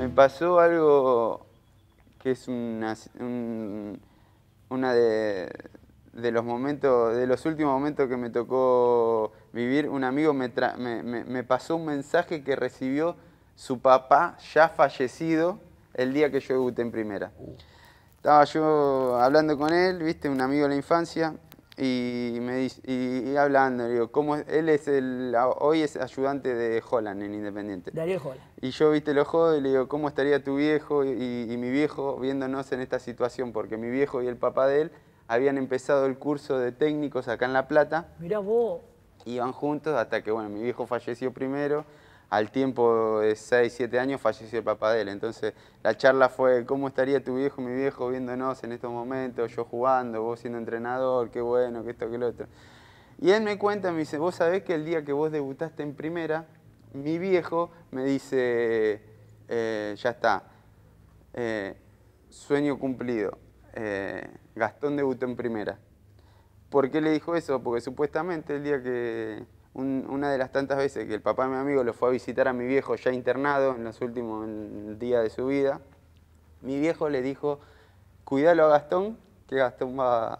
Me pasó algo que es una, de, los momentos, de los últimos momentos que me tocó vivir. Un amigo me, me pasó un mensaje que recibió su papá ya fallecido el día que yo debuté en primera. Uh. Estaba yo hablando con él, viste, un amigo de la infancia, y me y, hablando, le digo, ¿cómo él es el, hoy es ayudante de Holland en Independiente. Darío Holland. Y yo, viste, los ojo y le digo, ¿cómo estaría tu viejo y, y, mi viejo viéndonos en esta situación? Porque mi viejo y el papá de él habían empezado el curso de técnicos acá en La Plata. Mirá vos. Iban juntos hasta que, bueno, mi viejo falleció primero al tiempo de 6, 7 años falleció el papá de él. Entonces la charla fue, ¿cómo estaría tu viejo, mi viejo viéndonos en estos momentos, yo jugando, vos siendo entrenador, qué bueno, que esto, que lo otro? Y él me cuenta, me dice, vos sabés que el día que vos debutaste en primera, mi viejo me dice, eh, ya está, eh, sueño cumplido, eh, Gastón debutó en primera. ¿Por qué le dijo eso? Porque supuestamente el día que una de las tantas veces que el papá de mi amigo lo fue a visitar a mi viejo ya internado en los últimos días de su vida, mi viejo le dijo, cuídalo a Gastón, que Gastón va,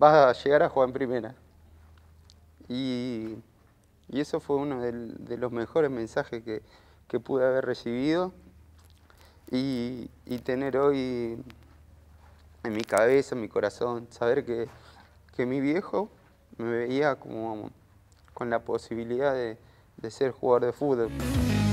a llegar a Juan en primera. Y, eso fue uno de los mejores mensajes que, pude haber recibido y, tener hoy en mi cabeza, en mi corazón, saber que, que mi viejo me veía como con la posibilidad de, de ser jugador de fútbol.